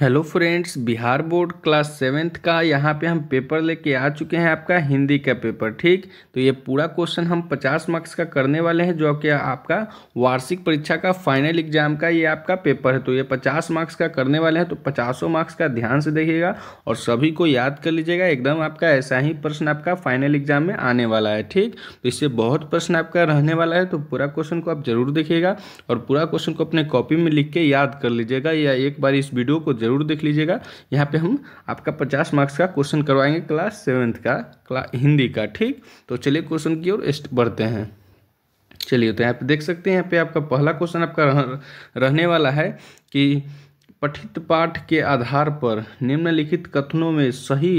hello friends Bihar board class seventh का यहाँ पे हम पेपर लेके आ चुके हैं आपका हिंदी का पेपर ठीक तो ये पूरा क्वेश्चन हम 50 मार्क्स का करने वाले हैं जो कि आपका वार्षिक परीक्षा का फाइनल एग्जाम का ये आपका पेपर है तो ये 50 मार्क्स का करने वाले हैं तो पचासों मार्क्स का ध्यान से देखिएगा और सभी को याद कर लीजिएगा एकदम आपका ऐसा ही प्रश्न आपका फाइनल एग्जाम में आने वाला है ठीक तो इससे बहुत प्रश्न आपका रहने वाला है तो पूरा क्वेश्चन को आप जरूर देखिएगा और पूरा क्वेश्चन को अपने कॉपी में लिख के याद कर लीजिएगा या एक बार इस वीडियो को जरूर ज़रूर देख लीजिएगा यहाँ पे हम आपका पचास मार्क्स का क्वेश्चन करवाएंगे क्लास सेवेंथ का क्ला हिंदी का ठीक तो चलिए क्वेश्चन की ओर बढ़ते हैं चलिए तो यहाँ पे देख सकते हैं यहाँ पे आपका पहला क्वेश्चन आपका रह, रहने वाला है कि पठित पाठ के आधार पर निम्नलिखित कथनों में सही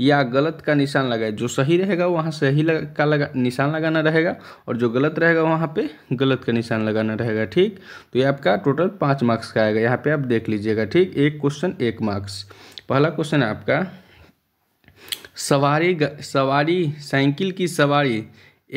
या गलत का निशान लगाए जो सही रहेगा वहाँ सही लग, का लगा निशान लगाना रहेगा और जो गलत रहेगा वहाँ पे गलत का निशान लगाना रहेगा ठीक तो ये आपका टोटल पाँच मार्क्स का आएगा यहाँ पे आप देख लीजिएगा ठीक एक क्वेश्चन एक मार्क्स पहला क्वेश्चन है आपका सवारी सवारी साइकिल की सवारी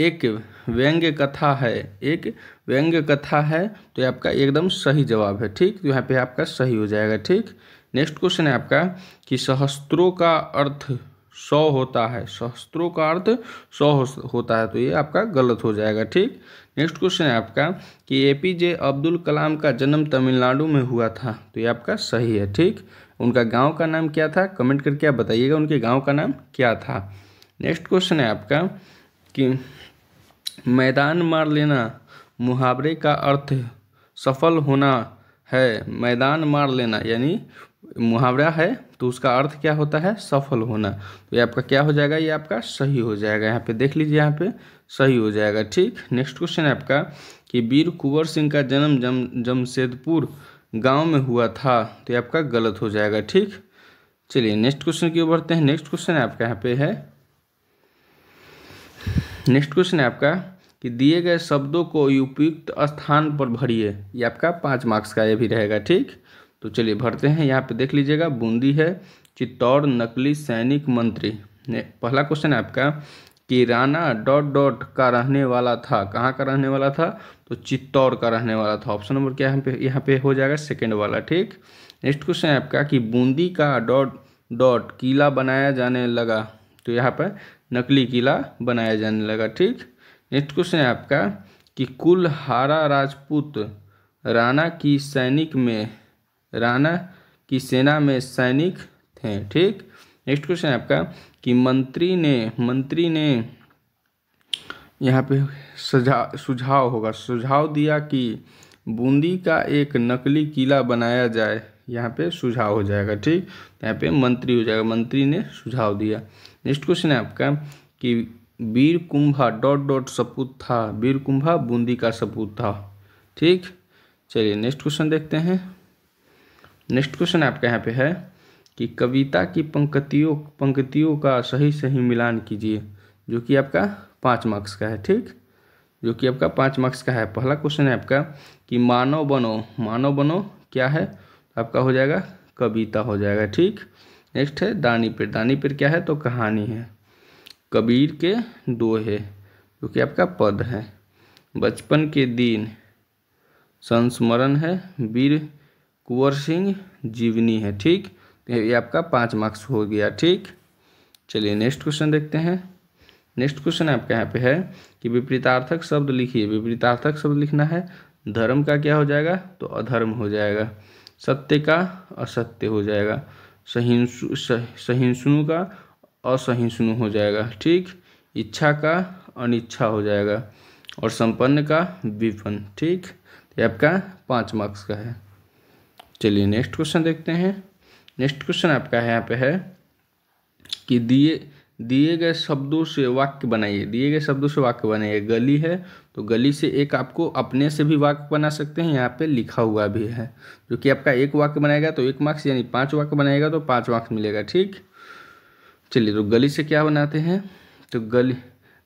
एक व्यंग्य कथा है एक व्यंग्य कथा है तो ये आपका एकदम सही जवाब है ठीक तो यहाँ पे आपका सही हो जाएगा ठीक नेक्स्ट क्वेश्चन है आपका कि सहस्त्रों का अर्थ सौ होता है सहस्त्रों का अर्थ सौ होता है तो ये आपका गलत हो जाएगा ठीक नेक्स्ट क्वेश्चन है आपका कि ए पी जे अब्दुल कलाम का जन्म तमिलनाडु में हुआ था तो ये आपका सही है ठीक उनका गांव का नाम क्या था कमेंट करके आप बताइएगा उनके गांव का नाम क्या था नेक्स्ट क्वेश्चन है आपका कि मैदान मार लेना मुहावरे का अर्थ सफल होना है मैदान मार लेना यानी मुहावरा है तो उसका अर्थ क्या होता है सफल होना तो ये आपका क्या हो जाएगा ये आपका सही हो जाएगा यहाँ पे देख लीजिए यहाँ पे सही हो जाएगा ठीक नेक्स्ट क्वेश्चन है आपका कि वीर कुंवर सिंह का जन्म जम जमशेदपुर गांव में हुआ था तो ये आपका गलत हो जाएगा ठीक चलिए नेक्स्ट क्वेश्चन की ओर बढ़ते हैं नेक्स्ट क्वेश्चन है आपका यहाँ पे है नेक्स्ट क्वेश्चन है आपका कि दिए गए शब्दों को उपयुक्त स्थान पर भरिए ये आपका पाँच मार्क्स का ये भी रहेगा ठीक तो चलिए भरते हैं यहाँ पे देख लीजिएगा बूंदी है चित्तौड़ नकली सैनिक मंत्री ने पहला क्वेश्चन है आपका कि राणा डॉट डॉट का रहने वाला था कहाँ का रहने वाला था तो चित्तौड़ का रहने वाला था ऑप्शन नंबर क्या यहाँ पे यहाँ पे हो जाएगा सेकेंड वाला ठीक नेक्स्ट क्वेश्चन है आपका कि बूंदी का डॉट डॉट किला बनाया जाने लगा तो यहाँ पर नकली किला बनाया जाने लगा ठीक नेक्स्ट क्वेश्चन है आपका कि कुल हारा राजपूत राणा की सैनिक में राणा की सेना में सैनिक थे ठीक नेक्स्ट क्वेश्चन है आपका कि मंत्री ने मंत्री ने यहाँ पे सुझाव सुझाव होगा सुझाव दिया कि बूंदी का एक नकली किला बनाया जाए यहाँ पे सुझाव हो जाएगा ठीक यहाँ पे मंत्री हो जाएगा मंत्री ने सुझाव दिया नेक्स्ट क्वेश्चन है आपका कि वीर कुंभा डॉट डॉट सपूत था वीर कुंभा बूंदी का सपूत था ठीक चलिए नेक्स्ट क्वेश्चन देखते हैं नेक्स्ट क्वेश्चन आपका यहाँ पे है कि कविता की पंक्तियों पंक्तियों का सही सही मिलान कीजिए जो कि आपका पाँच मार्क्स का है ठीक जो कि आपका पाँच मार्क्स का है पहला क्वेश्चन है आपका कि मानव बनो मानव बनो क्या है आपका हो जाएगा कविता हो जाएगा ठीक नेक्स्ट है दानी पेड़ दानी पेड़ क्या है तो कहानी है कबीर के दोहे जो कि आपका पद है बचपन के दिन संस्मरण है वीर कुंवर सिंह जीवनी है ठीक तो ये आपका पाँच मार्क्स हो गया ठीक चलिए नेक्स्ट क्वेश्चन देखते हैं नेक्स्ट क्वेश्चन आपका यहाँ पे है कि विपरीतार्थक शब्द लिखिए विपरीतार्थक शब्द लिखना है धर्म का क्या हो जाएगा तो अधर्म हो जाएगा सत्य का असत्य हो जाएगा सहिंसु सहिंसुनु का असहिंसुनु हो जाएगा ठीक इच्छा का अनिच्छा हो जाएगा और संपन्न का विपन्न ठीक ये आपका पाँच मार्क्स का है चलिए नेक्स्ट क्वेश्चन देखते हैं नेक्स्ट क्वेश्चन आपका यहाँ पे है कि दिए दिए गए शब्दों से वाक्य बनाइए दिए गए शब्दों से वाक्य बनाइए गली है तो गली से एक आपको अपने से भी वाक्य बना सकते हैं यहाँ पे लिखा हुआ भी है जो कि आपका एक वाक्य बनाएगा तो एक मार्क्स यानी पाँच वाक्य बनाएगा तो पाँच मार्क्स मिलेगा ठीक चलिए तो गली से क्या बनाते हैं तो गली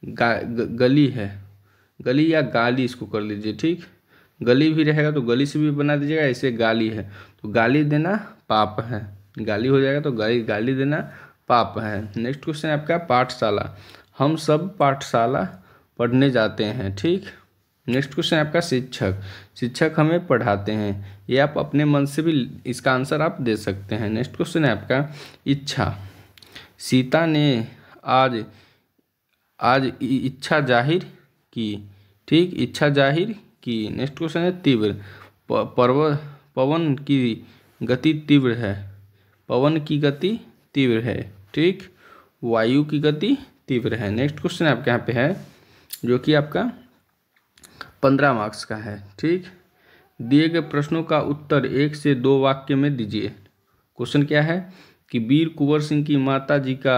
गा, ग, गली है गली या गाली इसको कर लीजिए ठीक गली भी रहेगा तो गली से भी बना दीजिएगा ऐसे गाली है तो गाली देना पाप है गाली हो जाएगा तो गाली गाली देना पाप है नेक्स्ट क्वेश्चन है आपका पाठशाला हम सब पाठशाला पढ़ने जाते हैं ठीक नेक्स्ट क्वेश्चन है आपका शिक्षक शिक्षक हमें पढ़ाते हैं ये आप अपने मन से भी इसका आंसर आप दे सकते हैं नेक्स्ट क्वेश्चन है आपका इच्छा सीता ने आज आज इच्छा जाहिर की ठीक इच्छा जाहिर की नेक्स्ट क्वेश्चन है तीव्र पर्व पवन की गति तीव्र है पवन की गति तीव्र है ठीक वायु की गति तीव्र है नेक्स्ट क्वेश्चन आपके यहाँ पे है जो कि आपका पंद्रह मार्क्स का है ठीक दिए गए प्रश्नों का उत्तर एक से दो वाक्य में दीजिए क्वेश्चन क्या है कि वीर कुंवर सिंह की माता जी का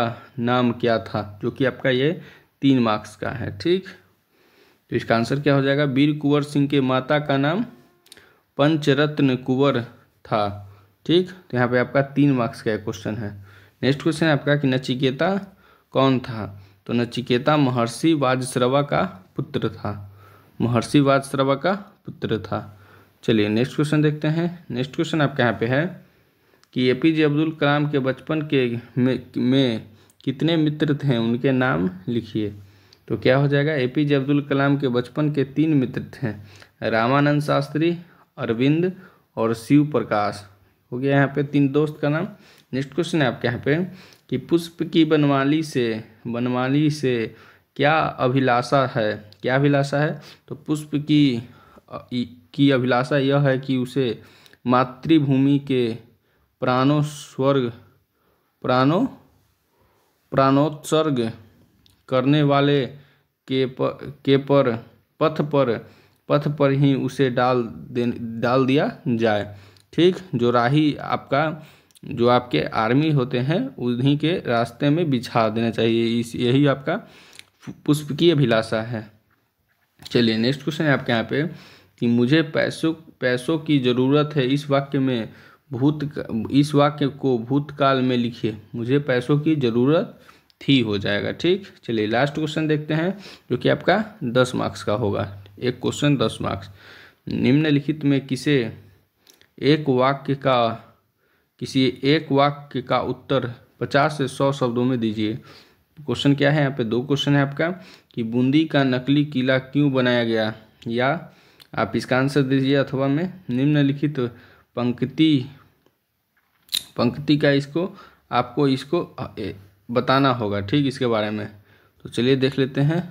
नाम क्या था जो कि आपका ये तीन मार्क्स का है ठीक तो इसका आंसर क्या हो जाएगा वीर कुंवर सिंह के माता का नाम पंचरत्न कुंवर था ठीक तो यहाँ पे आपका तीन मार्क्स का क्वेश्चन है नेक्स्ट क्वेश्चन है आपका कि नचिकेता कौन था तो नचिकेता महर्षि वाजश्रवा का पुत्र था महर्षि वाजश्रवा का पुत्र था चलिए नेक्स्ट क्वेश्चन देखते हैं नेक्स्ट क्वेश्चन आपके यहाँ पे है कि ए पी जे अब्दुल कलाम के बचपन के में, में कितने मित्र थे उनके नाम लिखिए तो क्या हो जाएगा ए पी जे अब्दुल कलाम के बचपन के तीन मित्र थे रामानंद शास्त्री अरविंद और शिव प्रकाश हो गया यहाँ पे तीन दोस्त का नाम नेक्स्ट क्वेश्चन है आपके यहाँ पे कि पुष्प की बनवाली से बनवाली से क्या अभिलाषा है क्या अभिलाषा है तो पुष्प की की अभिलाषा यह है कि उसे मातृभूमि के प्राणो स्वर्ग प्राणो प्राणोत्सर्ग करने वाले के पर के पर पथ पर पथ पर ही उसे डाल दे डाल दिया जाए ठीक जो राही आपका जो आपके आर्मी होते हैं उन्हीं के रास्ते में बिछा देना चाहिए इस यही आपका पुष्प की अभिलाषा है चलिए नेक्स्ट क्वेश्चन है आपके यहाँ पे कि मुझे पैसों पैसों की ज़रूरत है इस वाक्य में भूत इस वाक्य को भूतकाल में लिखिए मुझे पैसों की ज़रूरत थी हो जाएगा ठीक चलिए लास्ट क्वेश्चन देखते हैं जो कि आपका दस मार्क्स का होगा एक क्वेश्चन दस मार्क्स निम्नलिखित में किसे एक वाक्य का किसी एक वाक्य का उत्तर पचास से सौ शब्दों में दीजिए क्वेश्चन क्या है यहाँ पे दो क्वेश्चन है आपका कि बूंदी का नकली किला क्यों बनाया गया या आप इसका आंसर दीजिए अथवा में निम्नलिखित पंक्ति पंक्ति का इसको आपको इसको बताना होगा ठीक इसके बारे में तो चलिए देख लेते हैं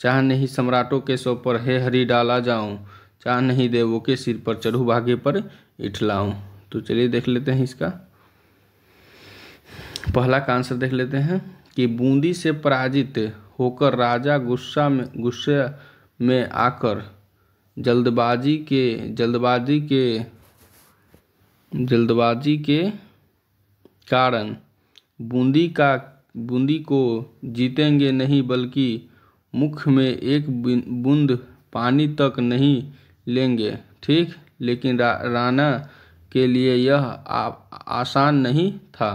चाह नहीं सम्राटों के सो पर हे हरी डाला जाऊं चाह नहीं देवों के सिर पर चढ़ू भागे पर इठलाऊं तो चलिए देख लेते हैं इसका पहला का आंसर देख लेते हैं कि बूंदी से पराजित होकर राजा गुस्सा में गुस्से में आकर जल्दबाजी के जल्दबाजी के जल्दबाजी के कारण बूंदी का बूंदी को जीतेंगे नहीं बल्कि मुख में एक बूंद पानी तक नहीं लेंगे ठीक लेकिन रा, राणा के लिए यह आ, आसान नहीं था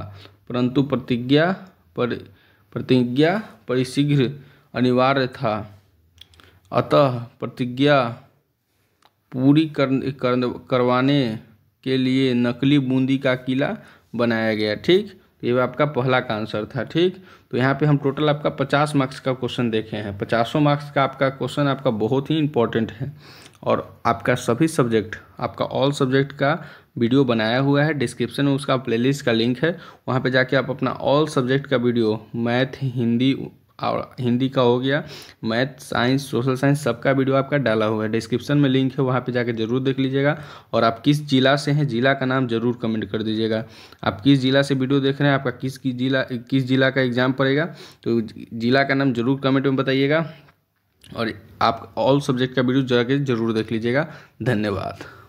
परंतु प्रतिज्ञा पर प्रतिज्ञा परिशीघ्र अनिवार्य था अतः प्रतिज्ञा पूरी कर, कर, करवाने के लिए नकली बूंदी का किला बनाया गया ठीक तो ये आपका पहला का आंसर था ठीक तो यहाँ पे हम टोटल आपका पचास मार्क्स का क्वेश्चन देखे हैं पचासों मार्क्स का आपका क्वेश्चन आपका बहुत ही इंपॉर्टेंट है और आपका सभी सब्जेक्ट आपका ऑल सब्जेक्ट का वीडियो बनाया हुआ है डिस्क्रिप्शन में उसका प्लेलिस्ट का लिंक है वहाँ पे जाके आप अपना ऑल सब्जेक्ट का वीडियो मैथ हिंदी और हिंदी का हो गया मैथ साइंस सोशल साइंस सबका वीडियो आपका डाला हुआ है डिस्क्रिप्शन में लिंक है वहाँ पे जाके ज़रूर देख लीजिएगा और आप किस जिला से हैं जिला का नाम ज़रूर कमेंट कर दीजिएगा आप किस जिला से वीडियो देख रहे हैं आपका किस किस जिला किस जिला का एग्ज़ाम पड़ेगा तो जिला का नाम ज़रूर कमेंट में बताइएगा और आप ऑल सब्जेक्ट का वीडियो जाके ज़रूर देख लीजिएगा धन्यवाद